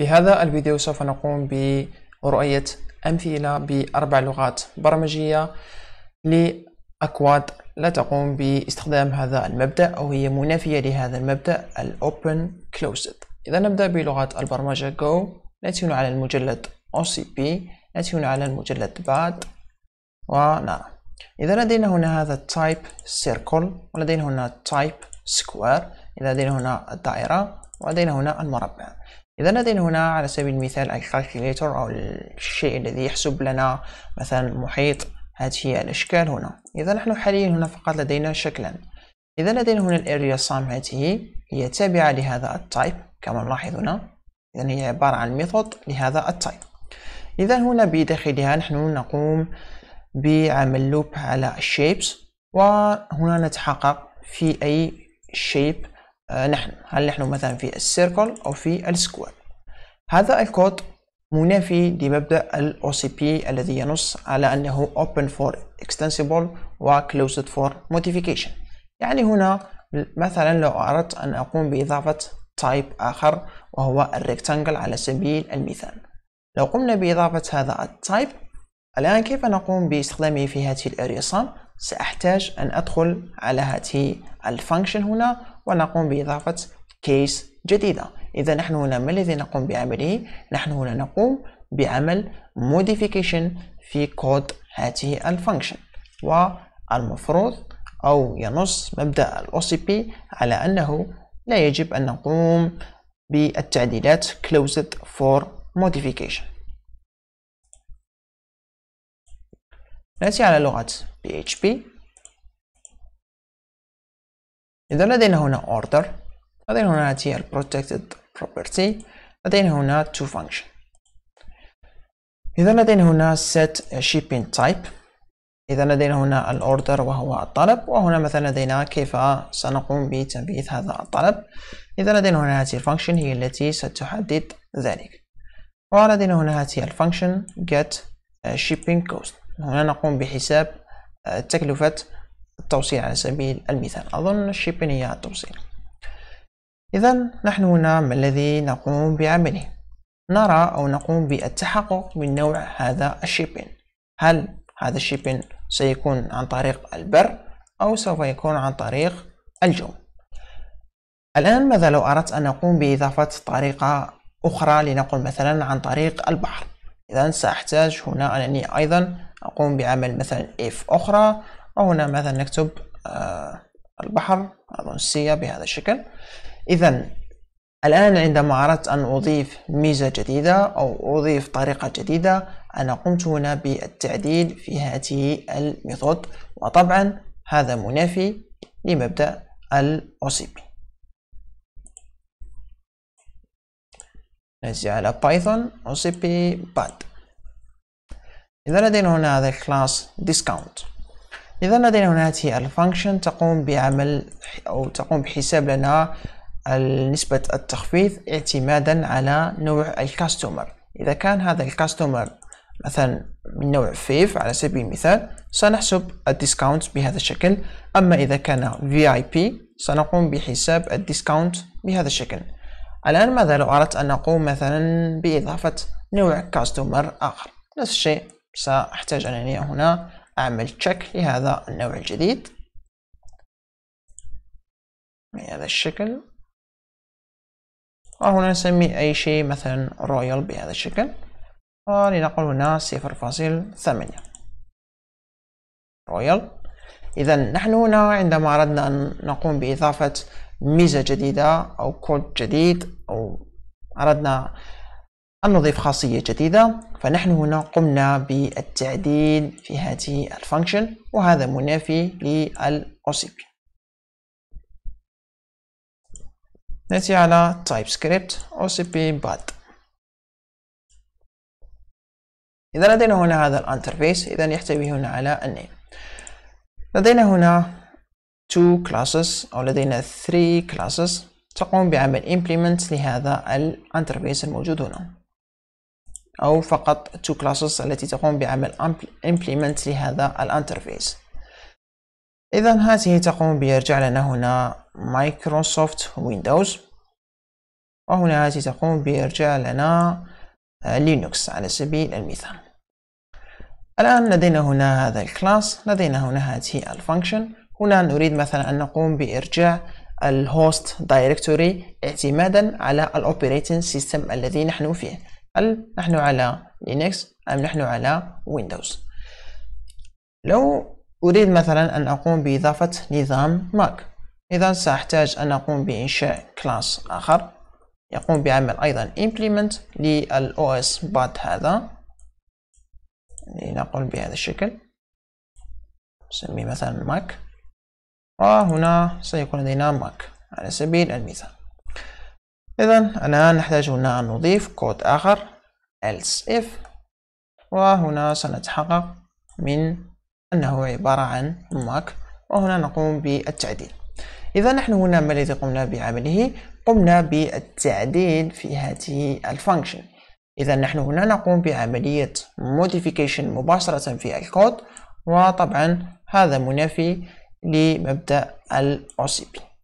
في هذا الفيديو سوف نقوم برؤية أمثلة بأربع لغات برمجية لأكواد لا تقوم باستخدام هذا المبدأ أو هي منافية لهذا المبدأ ال Open Closed إذا نبدأ بلغة البرمجة Go هنا على المجلد OCP هنا على المجلد Bad ونرى إذا لدينا هنا هذا Type Circle ولدينا هنا Type Square إذا لدينا هنا الدائرة ولدينا هنا المربع إذا لدينا هنا على سبيل المثال الكالكوليتر أو الشيء الذي يحسب لنا مثلا محيط هذه هي الأشكال هنا إذا نحن حاليا هنا فقط لدينا شكلا إذا لدينا هنا الاريا صام هذه هي تابعة لهذا التايب كما نلاحظ هنا إذا هي عبارة عن ميثود لهذا التايب إذا هنا بداخلها نحن نقوم بعمل لوب على الشيبس وهنا نتحقق في أي shape آه، نحن هل نحن مثلا في السيركل أو في السكوير هذا الكود منافي لمبدأ ال بي الذي ينص على أنه open for extensible و closed for modification يعني هنا مثلا لو أردت أن أقوم بإضافة type آخر وهو الريكتانجل على سبيل المثال لو قمنا بإضافة هذا التايب الآن كيف نقوم باستخدامه في هذه الاريصان سأحتاج أن أدخل على هذه الفانكشن هنا ونقوم بإضافة كيس جديدة إذا نحن هنا ما الذي نقوم بعمله؟ نحن هنا نقوم بعمل modification في كود هذه الفانكشن والمفروض أو ينص مبدأ ال OCP على أنه لا يجب أن نقوم بالتعديلات closed for modification نأتي على لغة PHP إذا لدينا هنا order لدينا هنا هي ال protected property لدينا هنا to function إذا لدينا هنا set shipping type إذا لدينا هنا الأوردر وهو الطلب وهنا مثلا لدينا كيف سنقوم بتنفيذ هذا الطلب إذا لدينا هنا هذه الفانكشن هي التي ستحدد ذلك ولدينا هنا هذه الفانكشن get shipping cost هنا نقوم بحساب تكلفة التوصيل على سبيل المثال أظن الشيبين هي التوصيل إذا نحن هنا ما الذي نقوم بعمله نرى أو نقوم بالتحقق من نوع هذا الشيبين هل هذا الشيبين سيكون عن طريق البر أو سوف يكون عن طريق الجو الآن ماذا لو أردت أن أقوم بإضافة طريقة أخرى لنقل مثلا عن طريق البحر إذا سأحتاج هنا أنني أيضا أقوم بعمل مثلا إف أخرى أو هنا مثلا نكتب آه، البحر الرومسية بهذا الشكل إذا الآن عندما أردت أن أضيف ميزة جديدة أو أضيف طريقة جديدة أنا قمت هنا بالتعديل في هذه الميثود وطبعا هذا منافي لمبدأ الأوسيبي نجي على بايثون أوسيبي باد إذا لدينا هنا هذا الكلاس discount إذا لدينا هنا هذه الفانكشن تقوم بعمل أو تقوم بحساب لنا نسبة التخفيض اعتمادا على نوع الكاستومر إذا كان هذا الكاستومر مثلا من نوع فيف على سبيل المثال سنحسب الديسكاونت بهذا الشكل أما إذا كان VIP سنقوم بحساب الديسكاونت بهذا الشكل الآن ماذا لو أردت أن أقوم مثلا بإضافة نوع كاستومر آخر نفس الشيء سأحتاج أنني هنا أعمل تشيك لهذا النوع الجديد بهذا الشكل وهنا نسمي أي شيء مثلا رويال بهذا الشكل ولنقل هنا صفر فاصل ثمانية رويال إذا نحن هنا عندما أردنا أن نقوم بإضافة ميزة جديدة أو كود جديد أو أردنا أن نضيف خاصية جديدة فنحن هنا قمنا بالتعديل في هذه الفانكشن وهذا منافي للأوسيك نأتي على تايب سكريبت OCP BAD إذا لدينا هنا هذا الانترفيس إذا يحتوي هنا على النيم لدينا هنا two classes أو لدينا three classes تقوم بعمل implement لهذا الانترفيس الموجود هنا أو فقط two classes التي تقوم بعمل implement لهذا الانترفيس إذا هذه تقوم بيرجع لنا هنا مايكروسوفت ويندوز وهنا هذه تقوم بيرجع لنا لينوكس آه، على سبيل المثال الآن لدينا هنا هذا الكلاس لدينا هنا هذه الفانكشن هنا نريد مثلا أن نقوم بإرجاع الهوست دايركتوري اعتمادا على الاوبريتنج سيستم الذي نحن فيه هل نحن على لينكس أم نحن على ويندوز لو أريد مثلا أن أقوم بإضافة نظام ماك إذا سأحتاج أن أقوم بإنشاء كلاس آخر يقوم بعمل أيضا implement للأو اس بات هذا لنقل بهذا الشكل نسميه مثلا ماك وهنا سيكون لدينا ماك على سبيل المثال إذا أنا نحتاج هنا أن نضيف كود آخر else if وهنا سنتحقق من أنه عبارة عن ماك وهنا نقوم بالتعديل إذا نحن هنا ما الذي قمنا بعمله قمنا بالتعديل في هذه الفانكشن إذا نحن هنا نقوم بعملية modification مباشرة في الكود وطبعا هذا منافي لمبدأ الـ OCP